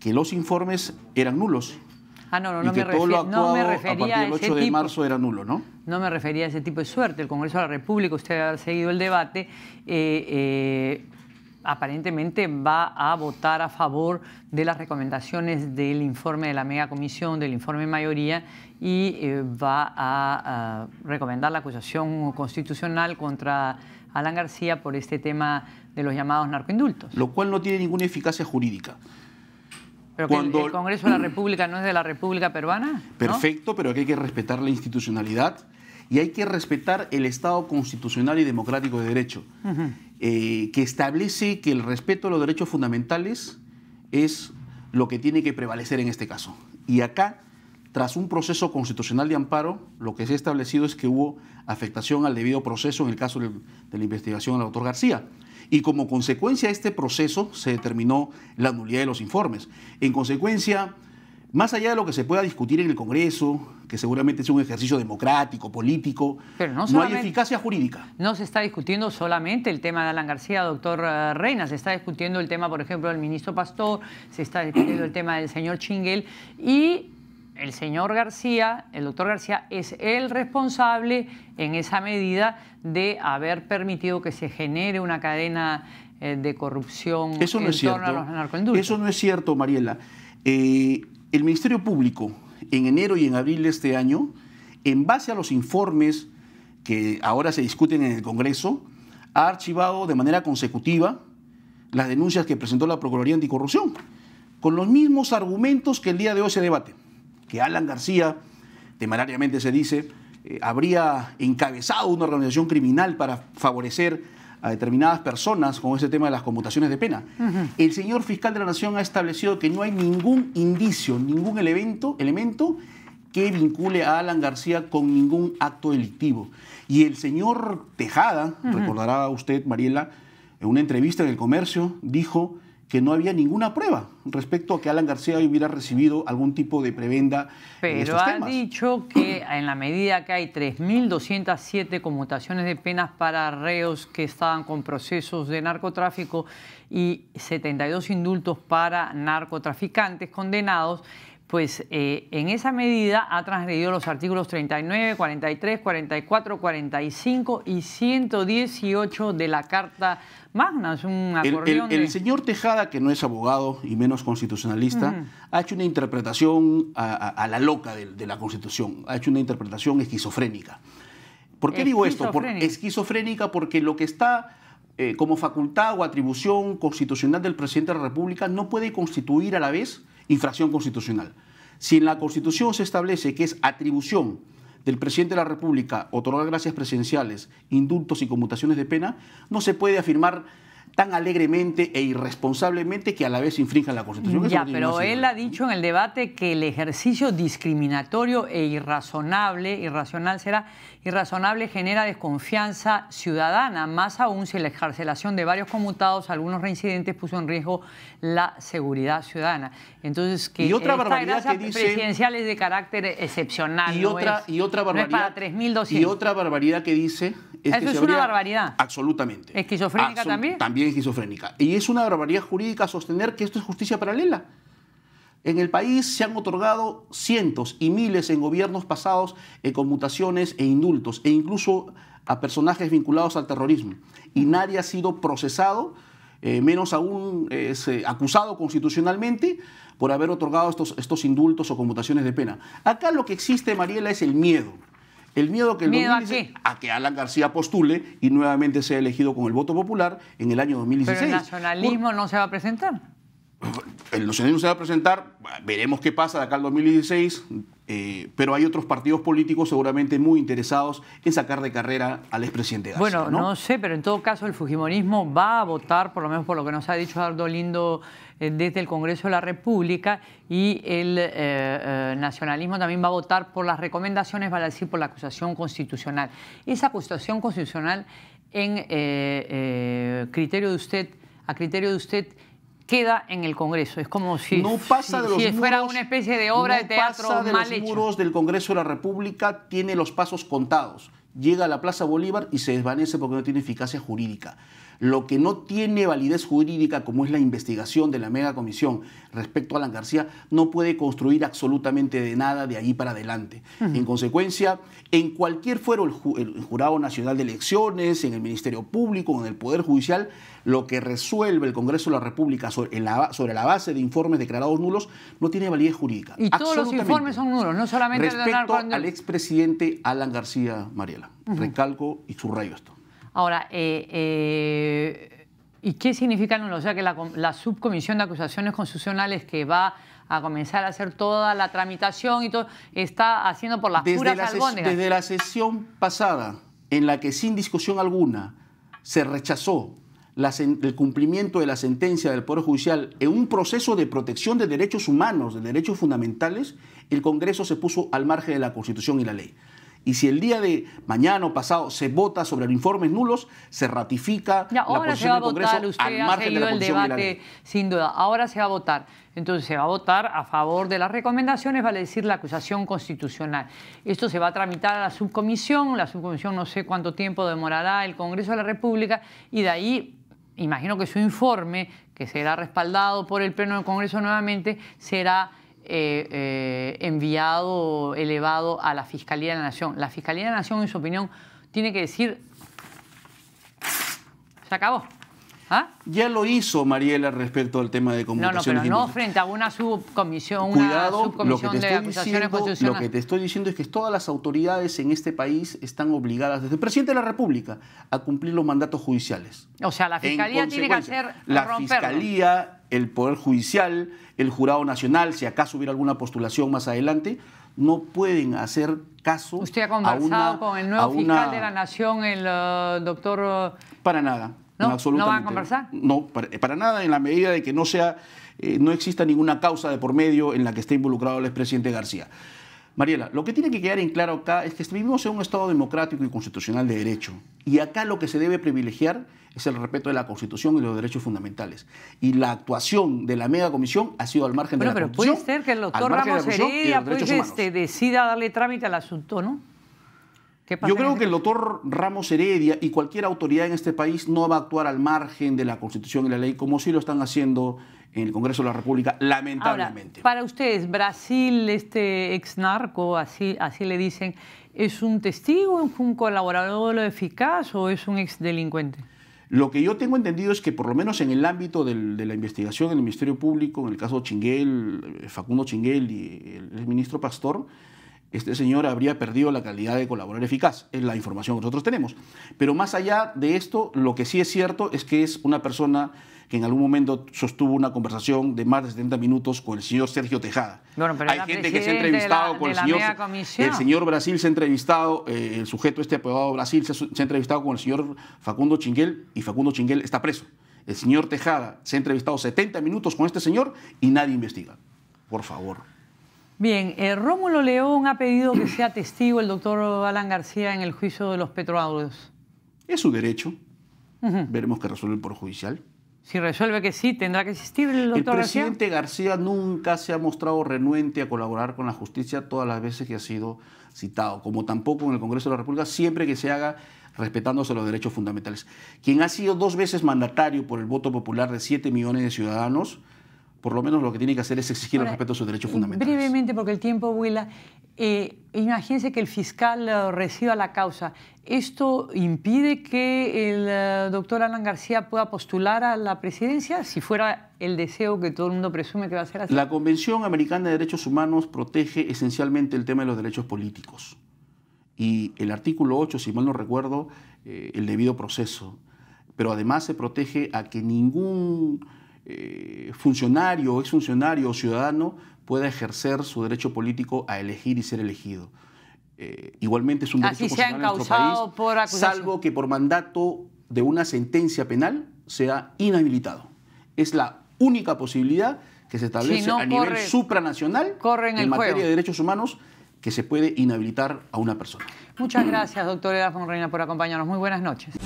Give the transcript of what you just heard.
que los informes eran nulos. Ah, no, no, me, no refería a partir del 8 de marzo era nulo, ¿no? No me refería a ese tipo de suerte. El Congreso de la República, usted ha seguido el debate, eh, eh, aparentemente va a votar a favor de las recomendaciones del informe de la mega comisión, del informe mayoría, y eh, va a, recomendar la acusación constitucional contra Alan García por este tema de los llamados narcoindultos. Lo cual no tiene ninguna eficacia jurídica. Pero Cuando... el, Congreso de la República no es de la República Peruana. Perfecto, pero aquí hay que respetar la institucionalidad y hay que respetar el Estado constitucional y democrático de derecho, eh, que establece que el respeto a los derechos fundamentales es lo que tiene que prevalecer en este caso. Y acá, tras un proceso constitucional de amparo, lo que se ha establecido es que hubo afectación al debido proceso en el caso de, la investigación del autor García. Y como consecuencia de este proceso se determinó la nulidad de los informes. En consecuencia, más allá de lo que se pueda discutir en el Congreso, que seguramente es un ejercicio democrático, político, no, hay eficacia jurídica. No se está discutiendo solamente el tema de Alan García, doctor eh, Reina, se está discutiendo el tema, por ejemplo, del ministro Pastor, se está discutiendo el tema del señor Chinguel y el señor García, el doctor García, es el responsable en esa medida de haber permitido que se genere una cadena eh, de corrupción en es torno cierto. a los Eso no es cierto, Mariela. Eh, el Ministerio Público, en enero y en abril de este año, en base a los informes que ahora se discuten en el Congreso, ha archivado de manera consecutiva las denuncias que presentó la Procuraduría Anticorrupción, con los mismos argumentos que el día de hoy se debate, que Alan García, temerariamente se dice, eh, habría encabezado una organización criminal para favorecer a determinadas personas con ese tema de las conmutaciones de pena. El señor fiscal de la Nación ha establecido que no hay ningún indicio, ningún elemento, elemento que vincule a Alan García con ningún acto delictivo. Y el señor Tejada, recordará usted, Mariela, en una entrevista en el comercio, dijo que no había ninguna prueba respecto a que Alan García hubiera recibido algún tipo de prebenda. Pero ha dicho que en la medida que hay 3.207 conmutaciones de penas para reos que estaban con procesos de narcotráfico y 72 indultos para narcotraficantes condenados, pues eh, en esa medida ha transgredido los artículos 39, 43, 44, 45 y 118 de la Carta Magna. Es un el, de... el, señor Tejada, que no es abogado y menos constitucionalista, ha hecho una interpretación a, la loca de, la Constitución, ha hecho una interpretación esquizofrénica. ¿Por qué digo esto? esquizofrénica porque lo que está eh, como facultad o atribución constitucional del presidente de la República no puede constituir a la vez infracción constitucional. Si en la Constitución se establece que es atribución del presidente de la República otorgar gracias presidenciales, indultos y conmutaciones de pena, no se puede afirmar tan alegremente e irresponsablemente que a la vez infrinjan la Constitución. ya, pero él ha dicho en el debate que el ejercicio discriminatorio e irrazonable, irracional será, irrazonable genera desconfianza ciudadana, más aún si la excarcelación de varios conmutados, algunos reincidentes, puso en riesgo la seguridad ciudadana. Entonces, que y otra barbaridad que presidencial es de carácter excepcional. Y, otra, y otra barbaridad. y otra barbaridad que dice eso es una barbaridad. Absolutamente. ¿Esquizofrénica también? También esquizofrénica. Y es una barbaridad jurídica sostener que esto es justicia paralela. En el país se han otorgado cientos y miles en gobiernos pasados en eh, conmutaciones e indultos, e incluso a personajes vinculados al terrorismo. Y nadie ha sido procesado, eh, menos aún eh, acusado constitucionalmente, por haber otorgado estos, estos indultos o conmutaciones de pena. Acá lo que existe, Mariela, es el miedo. El miedo que a, que Alan García postule y nuevamente sea elegido con el voto popular en el año 2016. Pero el nacionalismo no se va a presentar. El nacionalismo se va a presentar, veremos qué pasa de acá al 2016, eh, pero hay otros partidos políticos seguramente muy interesados en sacar de carrera al expresidente García. Bueno, ¿no? sé, pero en todo caso el Fujimorismo va a votar, por lo menos por lo que nos ha dicho Ardo Lindo eh, desde el Congreso de la República, y el eh, nacionalismo también va a votar por las recomendaciones, vale decir, por la acusación constitucional. Esa acusación constitucional, en a criterio de usted, queda en el Congreso. Es como si, fuera una especie de obra de teatro pasa de los muros del Congreso de la República, tiene los pasos contados. Llega a la Plaza Bolívar y se desvanece porque no tiene eficacia jurídica. Lo que no tiene validez jurídica, como es la investigación de la mega comisión respecto a Alan García, no puede construir absolutamente de nada de ahí para adelante. En consecuencia, en cualquier fuero, el, Jurado Nacional de Elecciones, en el Ministerio Público, en el Poder Judicial, lo que resuelve el Congreso de la República sobre la, base de informes declarados nulos no tiene validez jurídica. Y todos los informes son nulos, no solamente respecto el de al expresidente Alan García Mariela. Recalco y subrayo esto. Ahora, eh, eh, ¿y qué significa O sea, que la, subcomisión de acusaciones constitucionales que va a comenzar a hacer toda la tramitación y todo, está haciendo por las desde puras la Desde la sesión pasada, en la que sin discusión alguna se rechazó el cumplimiento de la sentencia del Poder Judicial en un proceso de protección de derechos humanos, de derechos fundamentales, el Congreso se puso al margen de la Constitución y la ley. Y si el día de mañana o pasado se vota sobre los informes nulos, se ratifica la posición se va votar. Usted al margen de el debate, sin duda. Ahora se va a votar. Entonces se va a votar a favor de las recomendaciones, vale decir la acusación constitucional. Esto se va a tramitar a la subcomisión, la subcomisión no sé cuánto tiempo demorará el Congreso de la República y de ahí imagino que su informe, que será respaldado por el Pleno del Congreso nuevamente, será eh, eh, enviado, elevado a la Fiscalía de la Nación. La Fiscalía de la Nación, en su opinión, tiene que decir, se acabó. ¿ah? Ya lo hizo Mariela respecto al tema de No, no, pero no frente a una subcomisión, una subcomisión lo que te de estoy acusaciones diciendo, Lo que te estoy diciendo es que todas las autoridades en este país están obligadas, desde el presidente de la República, a cumplir los mandatos judiciales. O sea, la fiscalía tiene que hacer. La fiscalía el Poder Judicial, el Jurado Nacional, si acaso hubiera alguna postulación más adelante, no pueden hacer caso. ¿Usted ha conversado con el nuevo fiscal de la Nación, el eh, doctor... Eh, para nada. No, absolutamente. ¿No van a conversar? No, para, nada, en la medida de que no sea, eh, no exista ninguna causa de por medio en la que esté involucrado el expresidente García. Mariela, lo que tiene que quedar en claro acá es que vivimos en un Estado democrático y constitucional de derecho. Y acá lo que se debe privilegiar es el respeto de la Constitución y los derechos fundamentales. Y la actuación de la mega comisión ha sido al margen de la pero Pero puede ser que el doctor Ramos Heredia pues, este, decida darle trámite al asunto, ¿no? Yo creo que el doctor Ramos Heredia y cualquier autoridad en este país no va a actuar al margen de la Constitución y la ley como sí lo están haciendo en el Congreso de la República, lamentablemente. para ustedes, Brasil, este ex narco, así, así le dicen, ¿es un testigo, un colaborador eficaz o es un ex delincuente? Lo que yo tengo entendido es que por lo menos en el ámbito de la investigación en el Ministerio Público, en el caso de Chinguel, eh, Facundo Chinguel y el ministro Pastor, este señor habría perdido la calidad de colaborar eficaz, es la información que nosotros tenemos. Pero más allá de esto, lo que sí es cierto es que es una persona que en algún momento sostuvo una conversación de más de 70 minutos con el señor Sergio Tejada. Bueno, pero Hay gente que se ha entrevistado con el señor... Brasil se ha entrevistado, eh, el sujeto este apodado Brasil se, se ha entrevistado con el señor Facundo Chinguel y Facundo Chinguel está preso. El señor Tejada se ha entrevistado 70 minutos con este señor y nadie investiga. Por favor. Bien, eh, Rómulo León ha pedido que sea testigo el doctor Alan García en el juicio de los petroaudios. Es su derecho. Veremos que resuelve por judicial. Si resuelve que sí, tendrá que existir el doctor García. El presidente García? García nunca se ha mostrado renuente a colaborar con la justicia todas las veces que ha sido citado, como tampoco en el Congreso de la República, siempre que se haga respetándose los derechos fundamentales. Quien ha sido dos veces mandatario por el voto popular de 7 millones de ciudadanos, por lo menos lo que tiene que hacer es exigir el respeto a sus derechos eh, fundamentales. Brevemente, porque el tiempo vuela, eh, imagínense que el fiscal eh, reciba la causa. ¿Esto impide que el doctor Alan García pueda postular a la presidencia si fuera el deseo que todo el mundo presume que va a ser así? La Convención Americana de Derechos Humanos protege esencialmente el tema de los derechos políticos. Y el artículo 8, si mal no recuerdo, el debido proceso. Pero además se protege a que ningún eh, funcionario, exfuncionario o ciudadano pueda ejercer su derecho político a elegir y ser elegido. Eh, igualmente es un derecho Así en salvo que por mandato de una sentencia penal sea inhabilitado. Es la única posibilidad que se establece a nivel supranacional en, materia de derechos humanos que se puede inhabilitar a una persona. Muchas gracias, doctora Edafon Reina, por acompañarnos. Muy buenas noches.